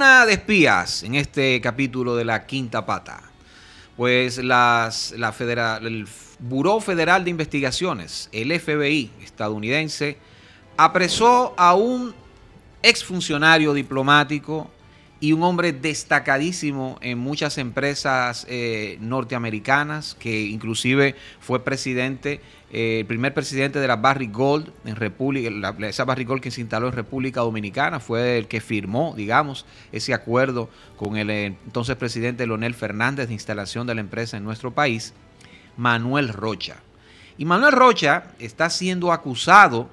de espías en este capítulo de la quinta pata. Pues las, la el Buró Federal de Investigaciones, el FBI estadounidense, apresó a un exfuncionario diplomático y un hombre destacadísimo en muchas empresas eh, norteamericanas, que inclusive fue presidente, eh, el primer presidente de la Barry Gold, en República, esa Barry Gold que se instaló en República Dominicana, fue el que firmó, digamos, ese acuerdo con el eh, entonces presidente Leonel Fernández de instalación de la empresa en nuestro país, Manuel Rocha. Y Manuel Rocha está siendo acusado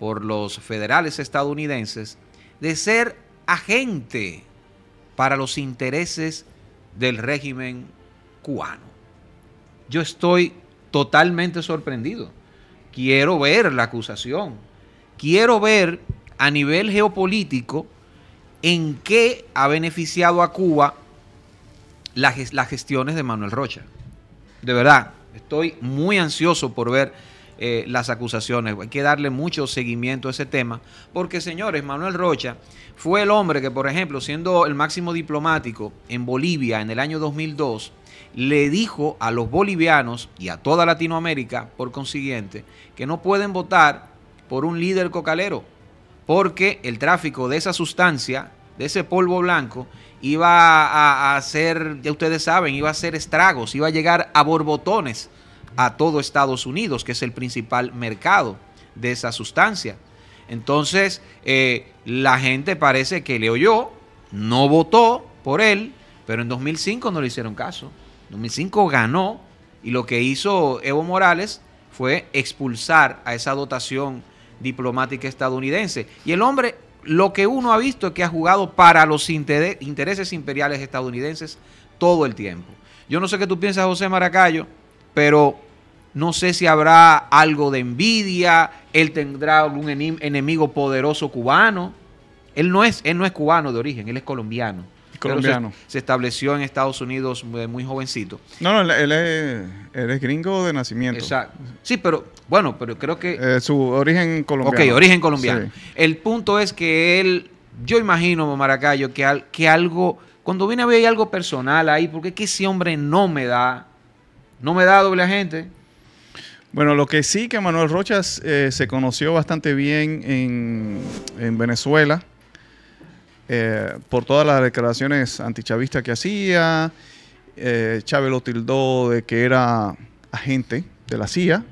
por los federales estadounidenses de ser agente para los intereses del régimen cubano. Yo estoy totalmente sorprendido. Quiero ver la acusación. Quiero ver a nivel geopolítico en qué ha beneficiado a Cuba las, gestiones de Manuel Rocha. De verdad, estoy muy ansioso por ver eh, las acusaciones. Hay que darle mucho seguimiento a ese tema, porque señores, Manuel Rocha fue el hombre que, por ejemplo, siendo el máximo diplomático en Bolivia en el año 2002, le dijo a los bolivianos y a toda Latinoamérica, por consiguiente, que no pueden votar por un líder cocalero, porque el tráfico de esa sustancia, de ese polvo blanco, iba a, hacer, ya ustedes saben, iba a ser estragos, iba a llegar a borbotones a todo Estados Unidos, que es el principal mercado de esa sustancia. Entonces, eh, la gente parece que le oyó, no votó por él, pero en 2005 no le hicieron caso. En 2005 ganó y lo que hizo Evo Morales fue expulsar a esa dotación diplomática estadounidense. Y el hombre, lo que uno ha visto es que ha jugado para los intereses imperiales estadounidenses todo el tiempo. Yo no sé qué tú piensas, José Maracayo, pero no sé si habrá algo de envidia, él tendrá algún enemigo poderoso cubano. Él no es, él no es cubano de origen, él es colombiano. Colombiano. Se, estableció en Estados Unidos eh, muy, jovencito. No, no, él, es, él, es, gringo de nacimiento. Exacto. Sí, pero bueno, pero creo que... Eh, su origen colombiano. Ok, origen colombiano. El punto es que él, yo imagino, Maracayo, que, que algo, cuando viene a ver hay algo personal ahí, porque que ese hombre no me da, no me da doble agente. Bueno, lo que sí que Manuel Rochas eh, se conoció bastante bien en, Venezuela eh, por todas las declaraciones antichavistas que hacía. Eh, Chávez lo tildó de que era agente de la CIA,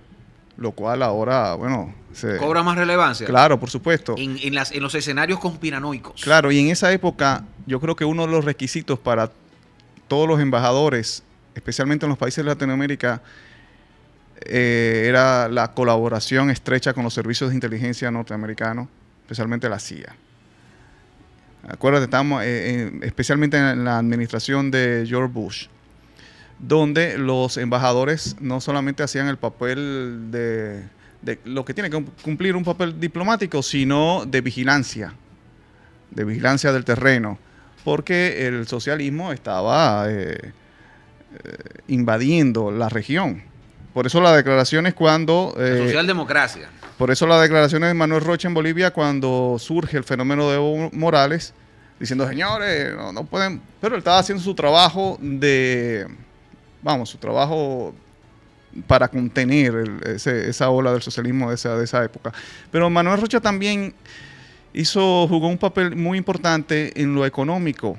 lo cual ahora, bueno... Se, Cobra más relevancia. Claro, por supuesto. En, en los escenarios conspiranoicos. Claro, y en esa época yo creo que uno de los requisitos para todos los embajadores, especialmente en los países de Latinoamérica, eh, era la colaboración estrecha con los servicios de inteligencia norteamericanos, especialmente la CIA. Acuérdate, estamos eh, especialmente en la administración de George Bush, donde los embajadores no solamente hacían el papel de, lo que tiene que cumplir un papel diplomático, sino de vigilancia, de vigilancia del terreno, porque el socialismo estaba eh, invadiendo la región por eso las declaraciones cuando... Eh, socialdemocracia. Por eso las declaraciones de Manuel Rocha en Bolivia cuando surge el fenómeno de Evo Morales, diciendo, señores, no, pueden... Pero él estaba haciendo su trabajo de... Vamos, su trabajo para contener esa ola del socialismo de esa, época. Pero Manuel Rocha también hizo, jugó un papel muy importante en lo económico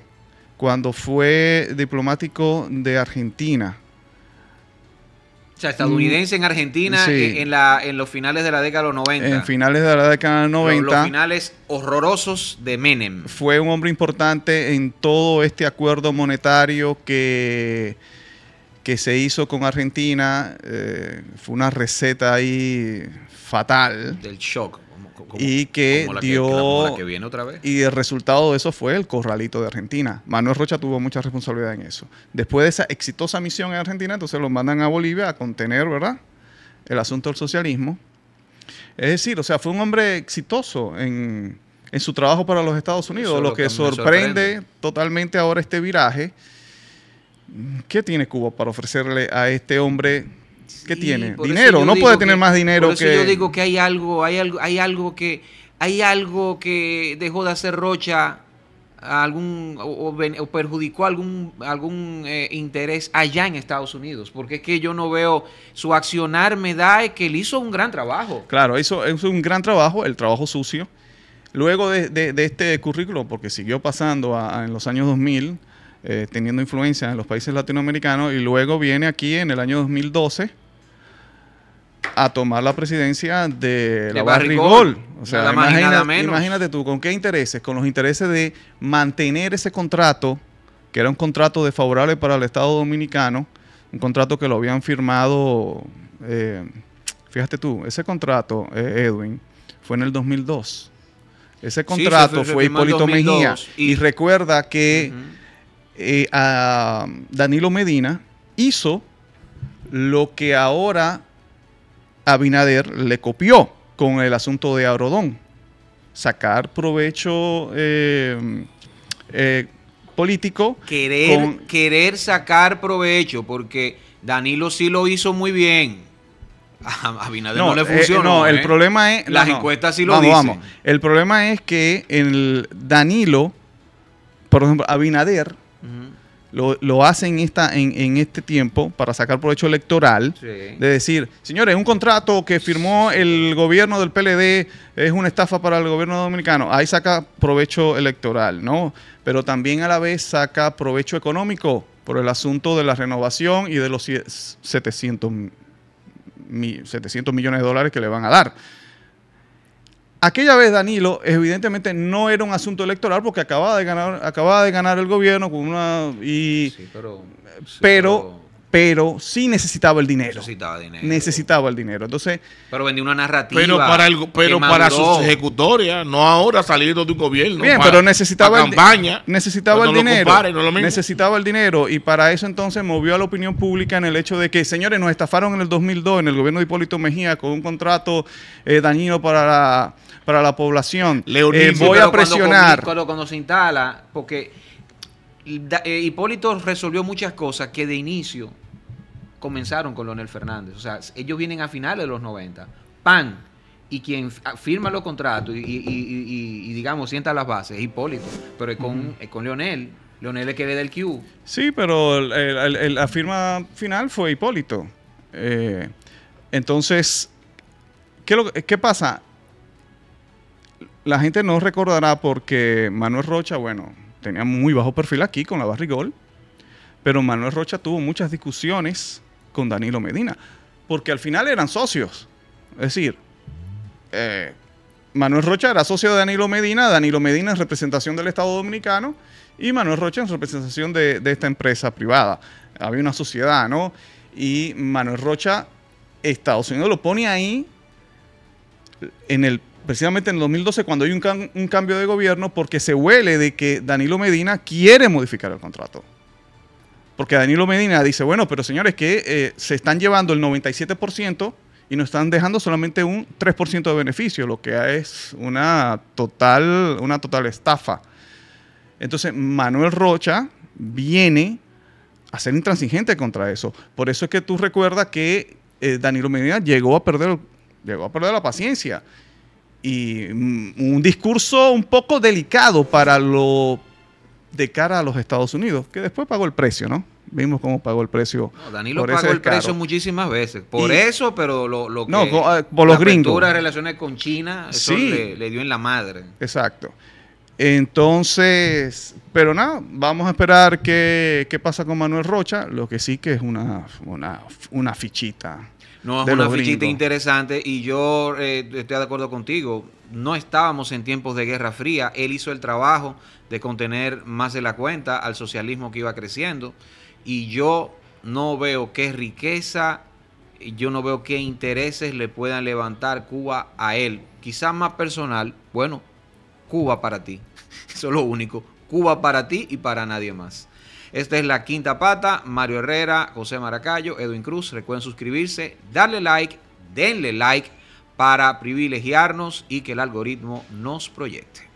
cuando fue diplomático de Argentina o sea, estadounidense en Argentina eh, en, la, en los finales de la década de los 90. En finales de la década de los 90. Los, los finales horrorosos de Menem. Fue un hombre importante en todo este acuerdo monetario que, que se hizo con Argentina. Eh, fue una receta ahí fatal. Del shock y que dio. Y el resultado de eso fue el corralito de Argentina. Manuel Rocha tuvo mucha responsabilidad en eso. Después de esa exitosa misión en Argentina, entonces lo mandan a Bolivia a contener, ¿verdad? El asunto del socialismo. Es decir, o sea, fue un hombre exitoso en, su trabajo para los Estados Unidos, lo que, sorprende totalmente ahora este viraje. ¿Qué tiene Cuba para ofrecerle a este hombre ¿Qué tiene? Dinero, no puede tener más dinero que... Yo digo que hay algo, hay algo, hay algo que, hay algo que dejó de hacer Rocha algún o, perjudicó algún algún eh, interés allá en Estados Unidos, porque es que yo no veo su accionar me da que él hizo un gran trabajo. Claro, hizo, es un gran trabajo, el trabajo sucio. Luego de, de, este currículo, porque siguió pasando en los años 2000, eh, teniendo influencia en los países latinoamericanos, y luego viene aquí en el año 2012 a tomar la presidencia de la Barrigol. O sea, imagínate, tú, ¿con qué intereses? Con los intereses de mantener ese contrato, que era un contrato desfavorable para el Estado Dominicano, un contrato que lo habían firmado, eh, fíjate tú, ese contrato, eh, Edwin, fue en el 2002. Ese contrato fue Hipólito Mejía. Y, recuerda que eh, a Danilo Medina hizo lo que ahora Abinader le copió con el asunto de Arodón. Sacar provecho eh, eh, político. Querer, querer sacar provecho, porque Danilo sí lo hizo muy bien. A Abinader no, le eh, funcionó. no, el problema es. Las encuestas sí lo dicen. Vamos. El problema es que el Danilo, por ejemplo, Abinader lo, lo hacen esta, en, este tiempo para sacar provecho electoral, de decir, señores, un contrato que firmó el gobierno del PLD es una estafa para el gobierno dominicano, ahí saca provecho electoral, ¿no? Pero también a la vez saca provecho económico por el asunto de la renovación y de los 700, 700 millones de dólares que le van a dar. Aquella vez Danilo, evidentemente, no era un asunto electoral porque acababa de ganar, acababa de ganar el gobierno con una. Y, pero pero sí necesitaba el dinero. Necesitaba dinero. Necesitaba el dinero. Entonces, pero vendió una narrativa. Pero para el, pero para sus ejecutorias, no ahora saliendo de un gobierno. Bien, pero necesitaba el, campaña. Necesitaba pues el dinero. necesitaba el dinero y para eso entonces movió a la opinión pública en el hecho de que, señores, nos estafaron en el 2002 en el gobierno de Hipólito Mejía con un contrato eh, dañino para la, para la población. le eh, voy a presionar. cuando, cuando se instala, porque eh, Hipólito resolvió muchas cosas que de inicio comenzaron con Leonel Fernández. O sea, ellos vienen a finales de los 90. PAN. Y quien ah, firma los contratos y, digamos, sienta las bases es Hipólito. Pero es con, es con Leonel. Leonel es que ve del Q. Sí, pero la firma final fue Hipólito. Eh, entonces, ¿qué, ¿qué pasa? La gente no recordará porque Manuel Rocha, bueno, tenía muy bajo perfil aquí con la Barrigol, pero Manuel Rocha tuvo muchas discusiones con Danilo Medina, porque al final eran socios. Es decir, eh, Manuel Rocha era socio de Danilo Medina, Danilo Medina en representación del Estado Dominicano y Manuel Rocha en representación de, de esta empresa privada. Había una sociedad, ¿no? Y Manuel Rocha, Estados Unidos lo pone ahí en el precisamente en el 2012 cuando hay un, cambio de gobierno porque se huele de que Danilo Medina quiere modificar el contrato. Porque Danilo Medina dice, bueno, pero señores, que eh, se están llevando el 97% y nos están dejando solamente un 3% de beneficio, lo que es una total, una total estafa. Entonces, Manuel Rocha viene a ser intransigente contra eso. Por eso es que tú recuerdas que eh, Danilo Medina llegó a perder, llegó a perder la paciencia y mm, un discurso un poco delicado para lo de cara a los Estados Unidos, que después pagó el precio, ¿no? Vimos cómo pagó el precio. No, Danilo pagó el precio muchísimas veces. Por eso, pero lo, que. No, ah, por los la gringos. de relaciones con China, eso le, le, dio en la madre. Exacto. Entonces, pero nada, vamos a esperar qué, qué pasa con Manuel Rocha. Lo que sí que es una, una, una fichita no, es una fichita interesante y yo eh, estoy de acuerdo contigo. No estábamos en tiempos de Guerra Fría. Él hizo el trabajo de contener más de la cuenta al socialismo que iba creciendo. Y yo no veo qué riqueza, yo no veo qué intereses le puedan levantar Cuba a él. Quizás más personal, bueno, Cuba para ti. Eso es lo único. Cuba para ti y para nadie más. Esta es la quinta pata. Mario Herrera, José Maracayo, Edwin Cruz. Recuerden suscribirse, darle like, denle like para privilegiarnos y que el algoritmo nos proyecte.